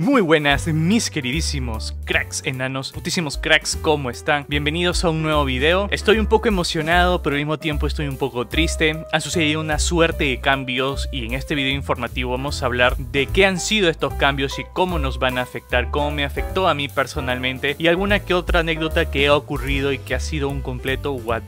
Muy buenas, mis queridísimos cracks enanos, muchísimos cracks, ¿cómo están? Bienvenidos a un nuevo video. Estoy un poco emocionado, pero al mismo tiempo estoy un poco triste. Han sucedido una suerte de cambios y en este video informativo vamos a hablar de qué han sido estos cambios y cómo nos van a afectar, cómo me afectó a mí personalmente y alguna que otra anécdota que ha ocurrido y que ha sido un completo what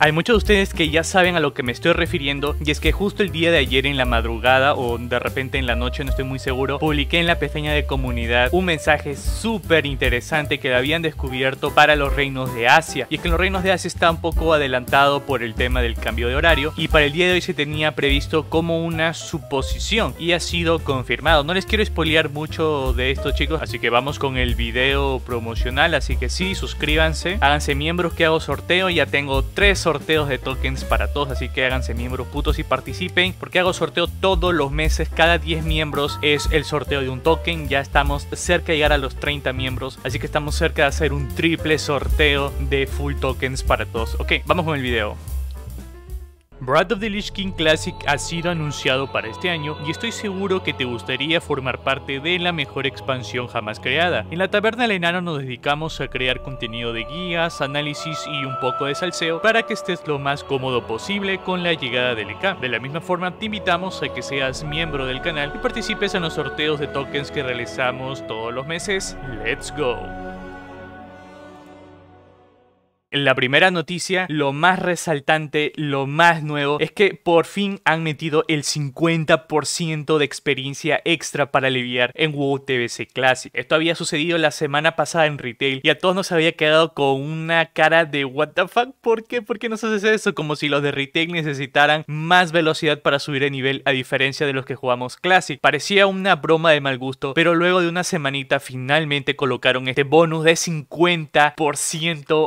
Hay muchos de ustedes que ya saben a lo que me estoy refiriendo y es que justo el día de ayer en la madrugada o de repente en la noche, no estoy muy seguro, publiqué en la pestaña de comunidad un mensaje súper interesante que habían descubierto para los reinos de Asia. Y es que los reinos de Asia está un poco adelantado por el tema del cambio de horario y para el día de hoy se tenía previsto como una suposición y ha sido confirmado. No les quiero spoilear mucho de esto chicos, así que vamos con el video promocional, así que sí, suscríbanse, háganse miembros que hago sorteo, ya tengo tres sorteos de tokens para todos, así que háganse miembros putos y participen porque hago sorteo todos los meses, cada 10 miembros es el sorteo de un token, ya ya estamos cerca de llegar a los 30 miembros, así que estamos cerca de hacer un triple sorteo de full tokens para todos. Ok, vamos con el video. Brad of the Lich King Classic ha sido anunciado para este año y estoy seguro que te gustaría formar parte de la mejor expansión jamás creada. En la Taberna del Enano nos dedicamos a crear contenido de guías, análisis y un poco de salseo para que estés lo más cómodo posible con la llegada del EK. De la misma forma, te invitamos a que seas miembro del canal y participes en los sorteos de tokens que realizamos todos los meses. ¡Let's go! la primera noticia, lo más resaltante, lo más nuevo, es que por fin han metido el 50% de experiencia extra para aliviar en WoW TBC Classic. Esto había sucedido la semana pasada en retail y a todos nos había quedado con una cara de what the fuck, ¿por qué? ¿Por qué nos haces eso? Como si los de retail necesitaran más velocidad para subir de nivel a diferencia de los que jugamos Classic. Parecía una broma de mal gusto, pero luego de una semanita finalmente colocaron este bonus de 50%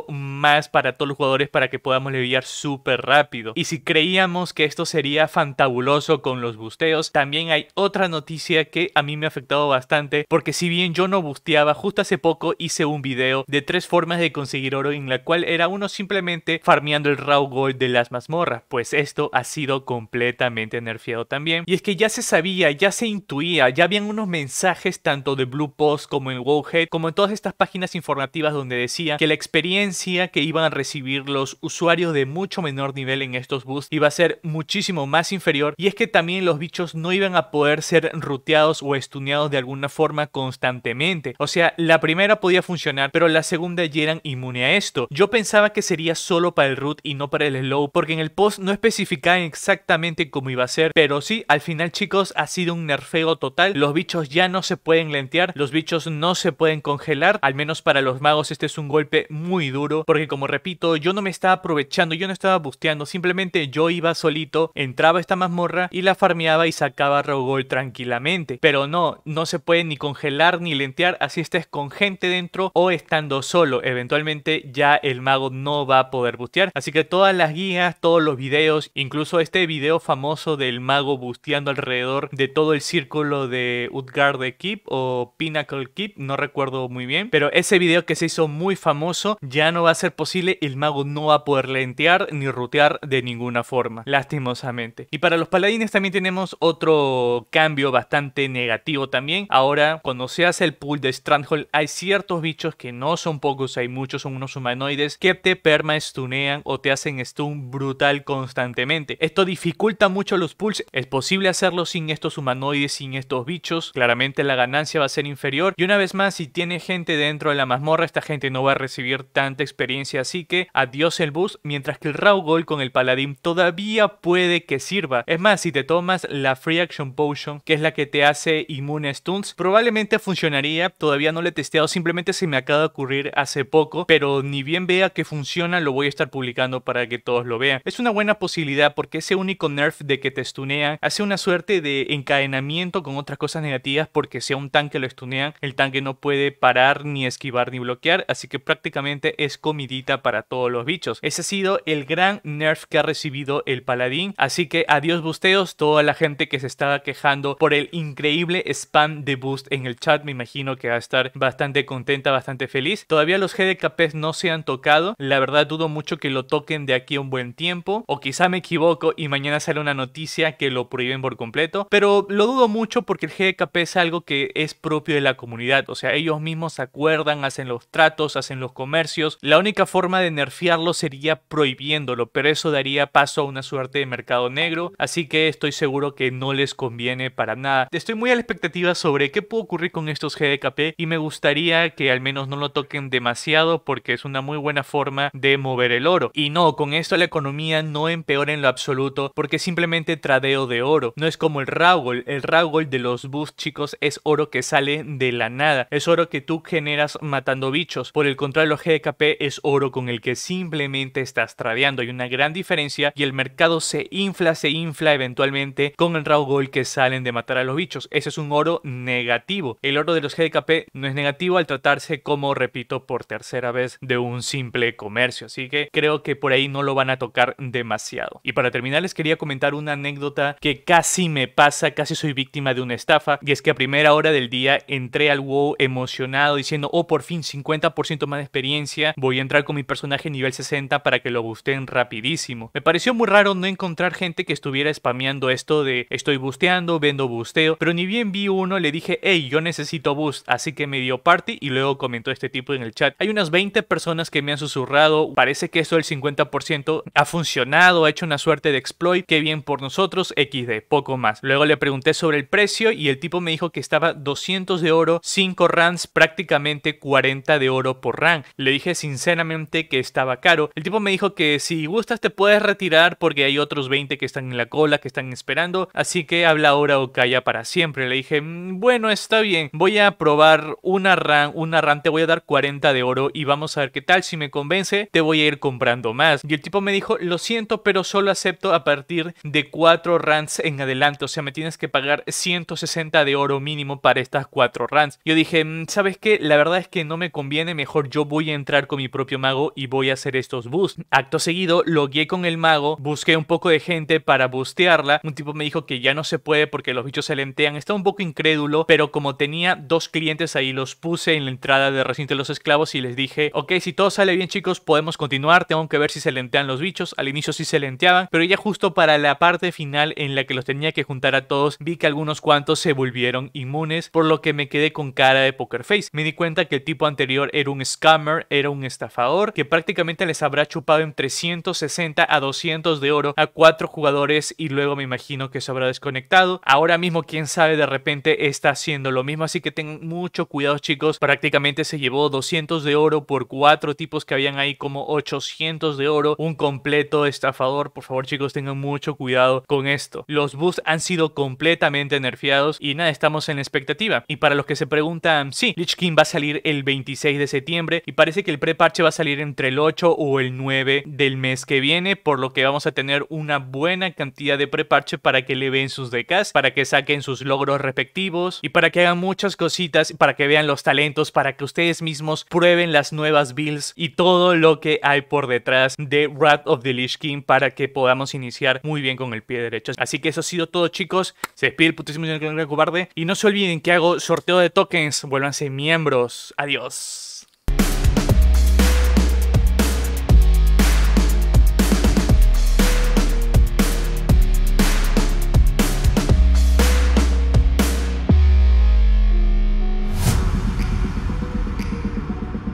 más para todos los jugadores para que podamos leviar súper rápido. Y si creíamos que esto sería fantabuloso con los busteos, también hay otra noticia que a mí me ha afectado bastante, porque si bien yo no busteaba, justo hace poco hice un video de tres formas de conseguir oro en la cual era uno simplemente farmeando el raw gold de las mazmorras, pues esto ha sido completamente nerfeado también. Y es que ya se sabía, ya se intuía, ya habían unos mensajes tanto de Blue Post como en Wowhead, como en todas estas páginas informativas donde decía que la experiencia que iban a recibir los usuarios de mucho menor nivel en estos boosts iba a ser muchísimo más inferior y es que también los bichos no iban a poder ser ruteados o estuneados de alguna forma constantemente. O sea, la primera podía funcionar, pero la segunda ya eran inmune a esto. Yo pensaba que sería solo para el root y no para el slow, porque en el post no especificaban exactamente cómo iba a ser, pero sí, al final chicos, ha sido un nerfeo total. Los bichos ya no se pueden lentear, los bichos no se pueden congelar, al menos para los magos este es un golpe muy duro, porque como repito, yo no me estaba aprovechando, yo no estaba busteando, simplemente yo iba solito, entraba esta mazmorra y la farmeaba y sacaba Rogol tranquilamente. Pero no, no se puede ni congelar ni lentear, así estés con gente dentro o estando solo. Eventualmente ya el mago no va a poder bustear. Así que todas las guías, todos los videos, incluso este video famoso del mago busteando alrededor de todo el círculo de Utgard Keep o Pinnacle Keep, no recuerdo muy bien. Pero ese video que se hizo muy famoso ya no va a ser posible, el mago no va a poder lentear ni rutear de ninguna forma, lastimosamente. Y para los paladines también tenemos otro cambio bastante negativo también. Ahora, cuando se hace el pool de Strandhold, hay ciertos bichos que no son pocos, hay muchos, son unos humanoides que te perma stunean o te hacen stun brutal constantemente. Esto dificulta mucho los pulls, es posible hacerlo sin estos humanoides, sin estos bichos, claramente la ganancia va a ser inferior. Y una vez más, si tiene gente dentro de la mazmorra, esta gente no va a recibir tanta experiencia así que adiós el bus, mientras que el Raw con el Paladín todavía puede que sirva. Es más, si te tomas la Free Action Potion, que es la que te hace inmune a stuns, probablemente funcionaría, todavía no lo he testeado, simplemente se me acaba de ocurrir hace poco, pero ni bien vea que funciona lo voy a estar publicando para que todos lo vean. Es una buena posibilidad porque ese único nerf de que te stunean hace una suerte de encadenamiento con otras cosas negativas porque si a un tanque lo stunean, el tanque no puede parar ni esquivar ni bloquear, así que prácticamente es comidita para todos los bichos. Ese ha sido el gran nerf que ha recibido el paladín. Así que adiós busteos, toda la gente que se estaba quejando por el increíble spam de boost en el chat. Me imagino que va a estar bastante contenta, bastante feliz. Todavía los GDKPs no se han tocado. La verdad dudo mucho que lo toquen de aquí a un buen tiempo. O quizá me equivoco y mañana sale una noticia que lo prohíben por completo. Pero lo dudo mucho porque el GDKP es algo que es propio de la comunidad. O sea, ellos mismos se acuerdan, hacen los tratos, hacen los comercios. La única forma de nerfearlo sería prohibiéndolo, pero eso daría paso a una suerte de mercado negro, así que estoy seguro que no les conviene para nada. Estoy muy a la expectativa sobre qué puede ocurrir con estos GDKP y me gustaría que al menos no lo toquen demasiado porque es una muy buena forma de mover el oro. Y no, con esto la economía no empeora en lo absoluto porque simplemente tradeo de oro, no es como el Raugol, el ragol de los bus, chicos es oro que sale de la nada, es oro que tú generas matando bichos, por el contrario los GDKP es oro con el que simplemente estás tradeando. Hay una gran diferencia y el mercado se infla, se infla eventualmente con el raw gold que salen de matar a los bichos. Ese es un oro negativo. El oro de los GDKP no es negativo al tratarse, como repito, por tercera vez de un simple comercio. Así que creo que por ahí no lo van a tocar demasiado. Y para terminar les quería comentar una anécdota que casi me pasa, casi soy víctima de una estafa. Y es que a primera hora del día entré al WoW emocionado diciendo, oh, por fin 50% más de experiencia, voy a entrar con mi personaje nivel 60 para que lo busteen rapidísimo. Me pareció muy raro no encontrar gente que estuviera spameando esto de estoy busteando, vendo busteo, pero ni bien vi uno le dije, hey, yo necesito boost, así que me dio party y luego comentó este tipo en el chat. Hay unas 20 personas que me han susurrado, parece que eso del 50% ha funcionado, ha hecho una suerte de exploit, qué bien por nosotros, XD, poco más. Luego le pregunté sobre el precio y el tipo me dijo que estaba 200 de oro, 5 runs, prácticamente 40 de oro por rank. Le dije sinceramente que estaba caro. El tipo me dijo que si gustas te puedes retirar porque hay otros 20 que están en la cola, que están esperando, así que habla ahora o calla para siempre. Le dije, mm, bueno, está bien, voy a probar una RAM, una RAM te voy a dar 40 de oro y vamos a ver qué tal, si me convence te voy a ir comprando más. Y el tipo me dijo, lo siento, pero solo acepto a partir de 4 rands en adelante, o sea, me tienes que pagar 160 de oro mínimo para estas 4 rands. Yo dije, mm, ¿sabes qué? La verdad es que no me conviene, mejor yo voy a entrar con mi propio Mago y voy a hacer estos boosts. Acto seguido, logué con el mago, busqué un poco de gente para bustearla. Un tipo me dijo que ya no se puede porque los bichos se lentean. Estaba un poco incrédulo, pero como tenía dos clientes ahí, los puse en la entrada de Recinto de los Esclavos y les dije, ok, si todo sale bien chicos, podemos continuar. Tengo que ver si se lentean los bichos. Al inicio sí se lenteaban, pero ya justo para la parte final en la que los tenía que juntar a todos, vi que algunos cuantos se volvieron inmunes, por lo que me quedé con cara de poker face. Me di cuenta que el tipo anterior era un scammer, era un estafador que prácticamente les habrá chupado entre 360 a 200 de oro a cuatro jugadores y luego me imagino que se habrá desconectado. Ahora mismo, quién sabe, de repente está haciendo lo mismo, así que tengan mucho cuidado chicos. Prácticamente se llevó 200 de oro por cuatro tipos que habían ahí como 800 de oro, un completo estafador. Por favor chicos, tengan mucho cuidado con esto. Los boosts han sido completamente nerfeados y nada, estamos en expectativa. Y para los que se preguntan, sí, Lich King va a salir el 26 de septiembre y parece que el pre preparche va a salir entre el 8 o el 9 del mes que viene, por lo que vamos a tener una buena cantidad de preparche para que le ven sus decas, para que saquen sus logros respectivos y para que hagan muchas cositas, para que vean los talentos, para que ustedes mismos prueben las nuevas builds y todo lo que hay por detrás de Wrath of the Lich King para que podamos iniciar muy bien con el pie derecho. Así que eso ha sido todo chicos, se despide el putísimo señor cobarde y no se olviden que hago sorteo de tokens, vuélvanse miembros, adiós.